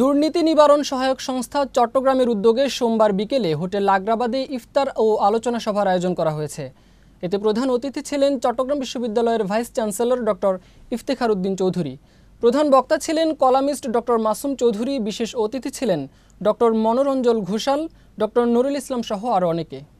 দুর্নীতি নিবারণ সহায়ক সংস্থা চট্টগ্রামের উদ্যোগে সোমবার বিকেলে হোটেল আগ্রাবাদে ইফতার ও আলোচনা সভার আয়োজন করা হয়েছে এতে প্রধান অতিথি ছিলেন চট্টগ্রাম বিশ্ববিদ্যালয়ের vice chancellor doctor Iftekhar Uddin Chowdhury প্রধান বক্তা ছিলেন কলামিস্ট ডক্টর মাসুম চৌধুরী বিশেষ অতিথি ছিলেন ডক্টর মনোরঞ্জল ঘোষাল ডক্টর নুরুল ইসলাম সহ আরও অনেকে